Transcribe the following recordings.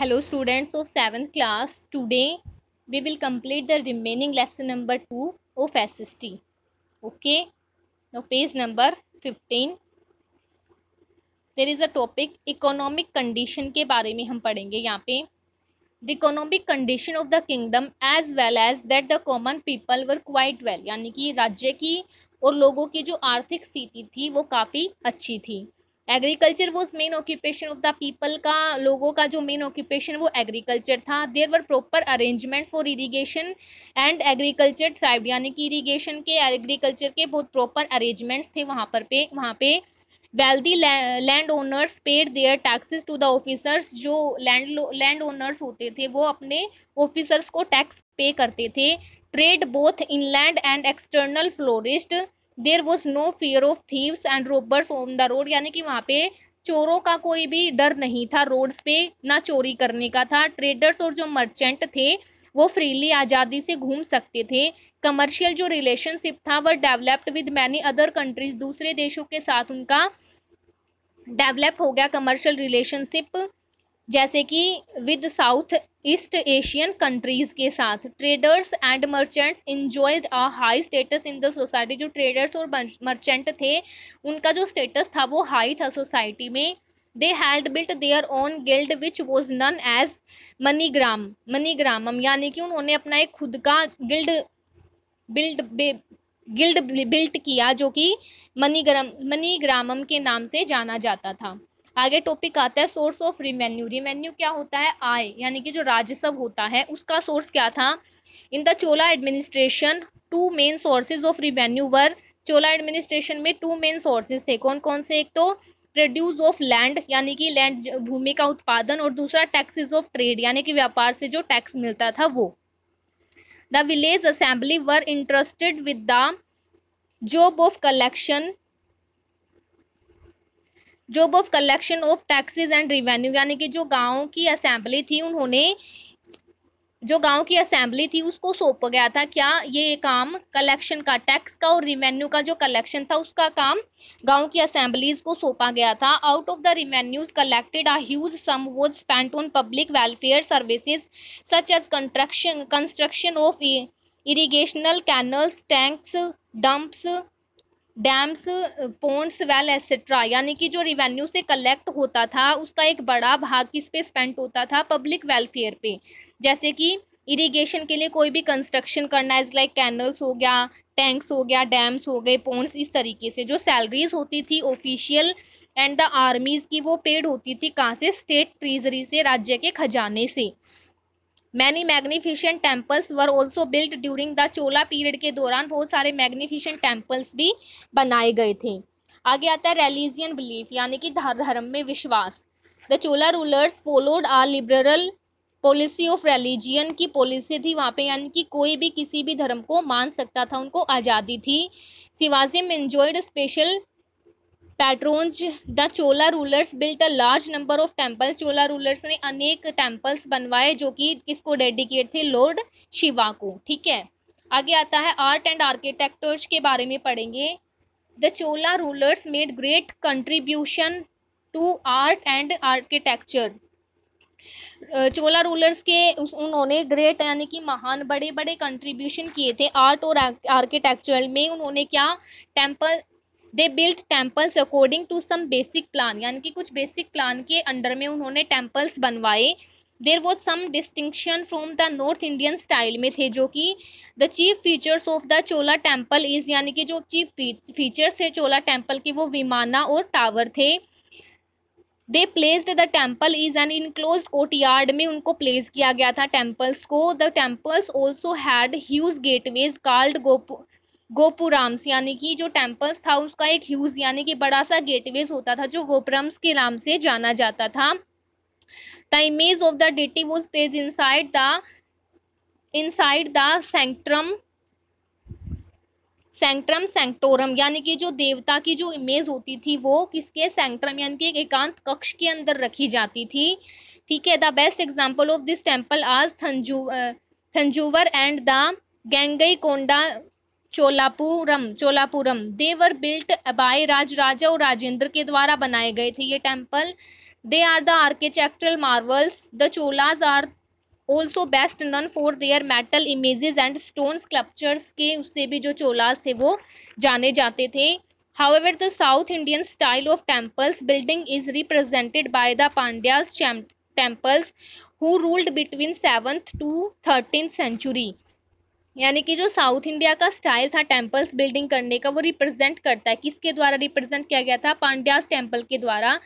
hello students of seventh class today we will complete the remaining lesson number two of S S T okay page number fifteen there is a topic economic condition के बारे में हम पढ़ेंगे यहाँ पे the economic condition of the kingdom as well as that the common people were quite well यानी कि राज्य की और लोगों की जो आर्थिक स्थिति थी वो काफ़ी अच्छी थी agriculture was main occupation of the people का लोगों का जो मेन ऑक्यूपेशन वो एग्रीकल्चर था there were proper arrangements for irrigation and agriculture tribe यानी कि इरीगेशन के एग्रीकल्चर के बहुत प्रॉपर अरेंजमेंट्स थे वहाँ पर पे वहाँ पे wealthy land owners paid their taxes to the officers जो लैंड लैंड ओनर्स होते थे वो अपने ऑफिसर्स को टैक्स पे करते थे trade both inland and external flourished there was no fear of thieves and robbers on the road यानी कि वहाँ पे चोरों का कोई भी डर नहीं था रोड्स पे ना चोरी करने का था ट्रेडर्स और जो मर्चेंट थे वो फ्रीली आज़ादी से घूम सकते थे कमर्शियल जो रिलेशनशिप था वह developed with many other countries दूसरे देशों के साथ उनका डेवलप हो गया कमर्शियल रिलेशनशिप जैसे कि with South East Asian countries के साथ traders and merchants enjoyed a high status in the society जो ट्रेडर्स और मर्चेंट थे उनका जो स्टेटस था वो हाई था सोसाइटी में they had built their own guild which was known as Manigram Manigramam यानी कि उन्होंने अपना एक खुद का गिल्ड बिल्ड गिल्ड बिल्ट किया जो कि मनीग्राम मनीग्रामम के नाम से जाना जाता था आगे टॉपिक आता है सोर्स ऑफ रिवेन्यू रिवेन्यू क्या होता है आय यानी कि जो राजस्व होता है उसका सोर्स क्या था in the Chola administration two main sources of revenue were Chola administration में टू मेन सोर्सेज थे कौन कौन से एक तो प्रोड्यूस ऑफ लैंड यानी कि लैंड भूमि का उत्पादन और दूसरा टैक्सेस ऑफ ट्रेड यानी कि व्यापार से जो टैक्स मिलता था वो the village assembly were interested with the job of collection job of collection of taxes and revenue यानी कि जो गाँव की असेंबली थी उन्होंने जो गांव की असेंबली थी उसको सौंपा गया था क्या ये काम कलेक्शन का टैक्स का और रिवेन्यू का जो कलेक्शन था उसका काम गांव की असेंबलीज को सौंपा गया था out of the revenues collected a huge sum was spent on public welfare services such as construction construction of irrigational canals tanks dumps dams ponds well etcetera यानी कि जो रिवेन्यू से कलेक्ट होता था उसका एक बड़ा भाग किस पे स्पेंट होता था पब्लिक वेलफेयर पे जैसे कि इरिगेशन के लिए कोई भी कंस्ट्रक्शन करना इज लाइक कैनल्स हो गया टैंक्स हो गया डैम्स हो गए पोन्ट्स इस तरीके से जो सैलरीज होती थी ऑफिशियल एंड द आर्मीज़ की वो पेड होती थी कहाँ से स्टेट ट्रीजरी से राज्य के खजाने से many magnificent temples were also built during the Chola period के दौरान बहुत सारे मैग्निफिशेंट टेम्पल्स भी बनाए गए थे आगे आता है रेलिजियन बिलीफ यानी कि धर्म में विश्वास the Chola rulers followed a liberal policy of religion की पॉलिसी थी वहाँ पे यानी कि कोई भी किसी भी धर्म को मान सकता था उनको आज़ादी थी शिवाजी में enjoyed special patrons the Chola rulers built a large number of temples Chola rulers ने अनेक टेम्पल्स बनवाए जो कि किसको डेडिकेट थे लॉर्ड शिवा को ठीक है आगे आता है आर्ट एंड आर्किटेक्टर्स के बारे में पढ़ेंगे the Chola rulers made great contribution to art and architecture Chola rulers के उन्होंने ग्रेट यानी कि महान बड़े बड़े कंट्रीब्यूशन किए थे आर्ट और आर्किटेक्चर में उन्होंने क्या temple they built temples according to some basic plan यानी कि कुछ बेसिक प्लान के अंडर में उन्होंने टेम्पल्स बनवाए there was some distinction from the North Indian style में थे जो कि the chief features of the Chola temple is यानी कि जो चीफ फीचर्स थे चोला टेम्पल के वो विमाना और टावर थे they placed the temple is an enclose yard में उनको प्लेस किया गया था टेम्पल्स को the temples also had huge gateways called gop gopurams यानी कि जो टेम्पल्स था उसका एक ह्यूज यानी कि बड़ा सा गेटवेज होता था जो गोपुराम्स के नाम से जाना जाता था the image of the deity was placed inside the inside the sanctum sanctum sanctorum यानी कि जो देवता की जो इमेज होती थी वो किसके सेंट्रम यानी कि एक एकांत कक्ष के अंदर रखी जाती थी ठीक है the best example of this temple आज Thanju Thanjavur and the Gangaikonda Cholapuram Cholapuram they were built by Raj Raja और राजेंद्र के द्वारा बनाए गए थे ये temple they are the architectural marvels the Cholas are also best known for their metal images and stone sculptures के उससे भी जो चोलाज थे वो जाने जाते थे However, the South Indian style of temples building is represented by the Pandyas temples who ruled between seventh to thirteen century यानी कि जो साउथ इंडिया का स्टाइल था टेम्पल्स बिल्डिंग करने का वो रिप्रेजेंट करता है किसके द्वारा रिप्रेजेंट किया गया था पांड्यास टेम्पल के द्वारा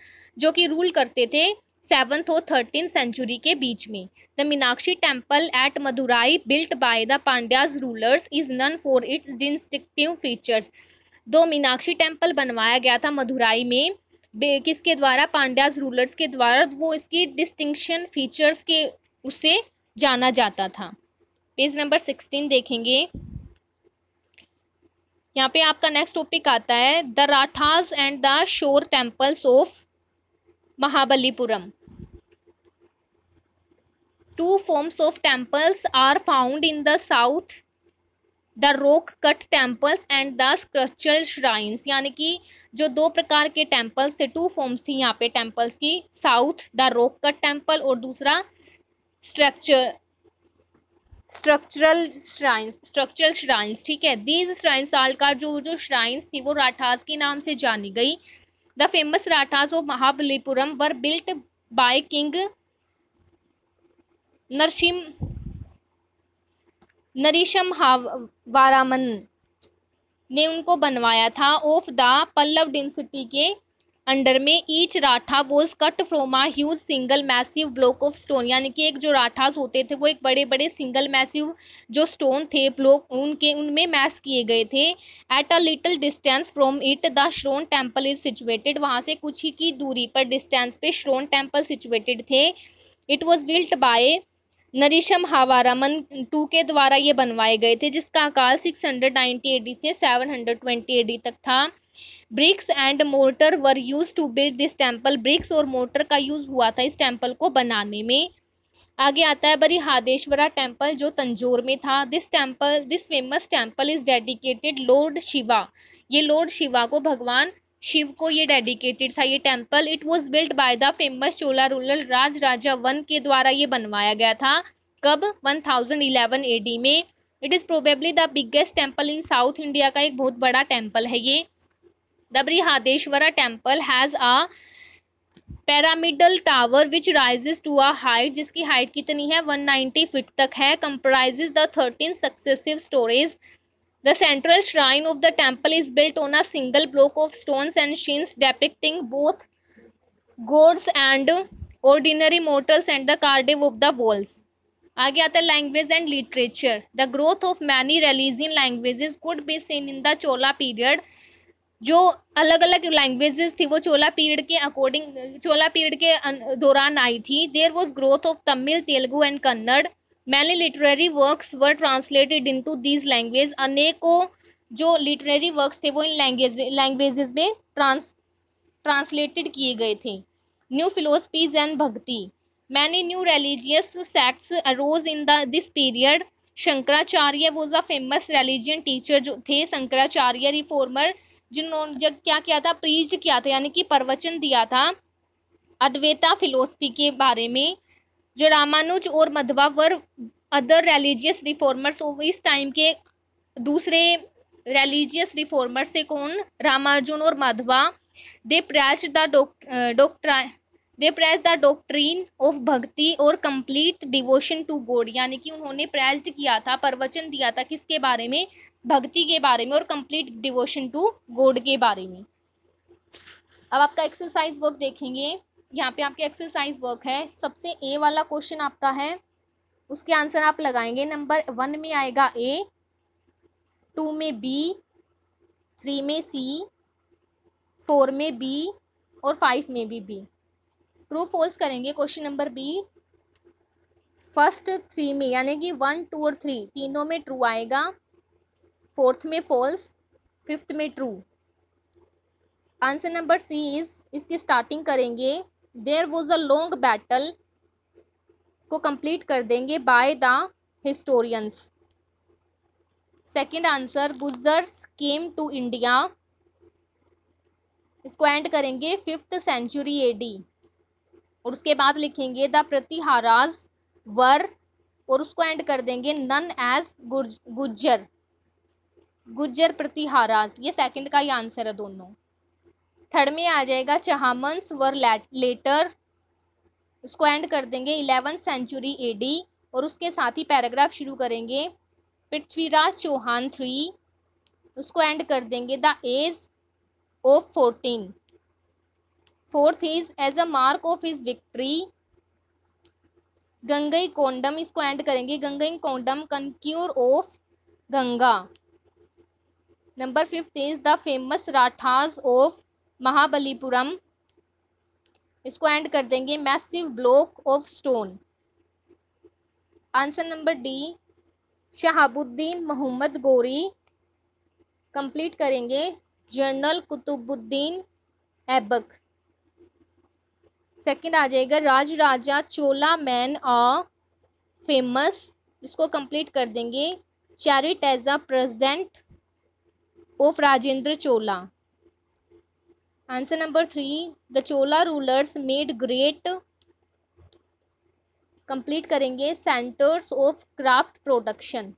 जो कि रूल करते थे सेवन्थ और थर्टीन सेंचुरी के बीच में the Meenakshi temple at Madurai built by the Pandyas rulers is known for its distinctive features though Meenakshi temple बनवाया गया था मदुराई में किसके द्वारा पांड्याज रूलर्स के द्वारा वो इसकी डिस्टिंक्शन फीचर्स के उसे जाना जाता था पेज नंबर सिक्सटीन देखेंगे यहाँ पे आपका नेक्स्ट टॉपिक आता है the Rathas and the shore temples of Mahabalipuram two forms of temples are found in the south the rock cut temples and the structural shrines यानी कि जो दो प्रकार के टेम्पल्स थे टू फॉर्म्स थी यहाँ पे टेम्पल्स की south the rock cut temple और दूसरा structure structural shrines structural shrines ठीक है दीज श्राइन्स आलकार जो जो श्राइन्स थी वो राठास के नाम से जानी गई the famous rathas of Mahabalipuram were built by king Narasimha Narasimhavarman ने उनको बनवाया था ऑफ द पल्लव डेंसिटी के अंडर में each ratha was cut from a huge single massive block of stone यानी कि एक जो राठास होते थे वो एक बड़े बड़े सिंगल मैसिव जो स्टोन थे ब्लॉक उनके उनमें मैस किए गए थे at a little distance from it the shore temple is situated वहाँ से कुछ ही की दूरी पर डिस्टेंस पे श्रोन टेम्पल सिचुएटेड थे it was built by Narasimhavarman two के द्वारा ये बनवाए गए थे जिसका आकार सिक्स 690 एडी से 720 एडी तक था bricks and mortar were used to build this temple bricks और मोटर का यूज हुआ था इस टेम्पल को बनाने में आगे आता है बरिहादेश्वरा टेम्पल जो तंजोर में था this temple this famous temple is dedicated lord Shiva ये लॉर्ड शिवा को भगवान शिव को ये डेडिकेटेड था ये temple it was built by the famous Chola ruler Raj Raja one के द्वारा ये बनवाया गया था कब 1011 एडी में it is probably the biggest temple in south India का एक बहुत बड़ा टेम्पल है ये The Brihadeshwara temple has a pyramidal tower which rises to a height जिसकी हाइट कितनी है 190 फिट तक है comprises the thirteen successive storeys the central shrine of the temple is built on a single block of stones and scenes depicting both gods and ordinary mortals and the carving of the walls आगे आता है language and literature the growth of many religion languages could be seen in the Chola period जो अलग अलग languages थी वो Chola period के according Chola period के दौरान आई थी there was growth of Tamil Telugu and Kannada many literary works were translated into these language अनेकों जो लिटरेरी वर्क्स थे वो इन लैंग्वेज लैंग्वेज में ट्रांस ट्रांसलेटेड किए गए थे new philosophies and bhakti many new religious sects arose in this period Shankaracharya shankaracharya was famous religion teacher जो थे शंकराचार्य रिफॉर्मर जिन्होंने क्या किया था प्रीज किया था यानी कि प्रवचन दिया था अद्वैता फिलोसफी के बारे में जो रामानुज और Madhva were other religious reformers इस टाइम के दूसरे रिलीजियस रिफॉर्मर्स थे कौन रामार्जुन और Madhva they praised the doctrine they praised the doctrine of bhakti और कंप्लीट डिवोशन टू गॉड यानी कि उन्होंने प्रेज्ड किया था प्रवचन दिया था किसके बारे में भक्ति के बारे में और कंप्लीट डिवोशन टू गॉड के बारे में अब आपका एक्सरसाइज वर्क देखेंगे यहाँ पे आपके एक्सरसाइज वर्क है सबसे ए वाला क्वेश्चन आपका है उसके आंसर आप लगाएंगे नंबर वन में आएगा ए टू में बी थ्री में सी फोर में बी और फाइव में भी बी ट्रू फॉल्स करेंगे question number B first three में यानी कि वन टू और थ्री तीनों में ट्रू आएगा फोर्थ में फॉल्स फिफ्थ में true answer number C is इसकी स्टार्टिंग करेंगे there was a long battle को कंप्लीट कर देंगे by the historians second answer Gujjars came to India इसको एंड करेंगे फिफ्थ सेंचुरी एडी और उसके बाद लिखेंगे द प्रतिहाराज वर और उसको एंड कर देंगे नन एज गुज्जर गुज्जर प्रतिहाराज ये सेकंड का ही आंसर है दोनों थर्ड में आ जाएगा चहामंस वर लेटर उसको एंड कर देंगे इलेवेंथ सेंचुरी एडी और उसके साथ ही पैराग्राफ शुरू करेंगे पृथ्वीराज चौहान थ्री उसको एंड कर देंगे the age of fourteen fourth is as a mark of his victory Gangai Kondam इसको एंड करेंगे Gangai Kondam conqueror of Ganga number fifth is the famous rathas of Mahabalipuram इसको एंड कर देंगे massive block of stone answer number D Shahabuddin Mohammad Ghori complete करेंगे general Qutubuddin Aibak second आ जाएगा Raj Raja Chola man a famous इसको complete कर देंगे chariot as a present of Rajendra Chola answer number three the Chola rulers made great complete करेंगे centres of craft production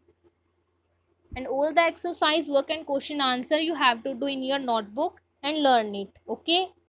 and all the exercise work and question answer you have to do in your notebook and learn it okay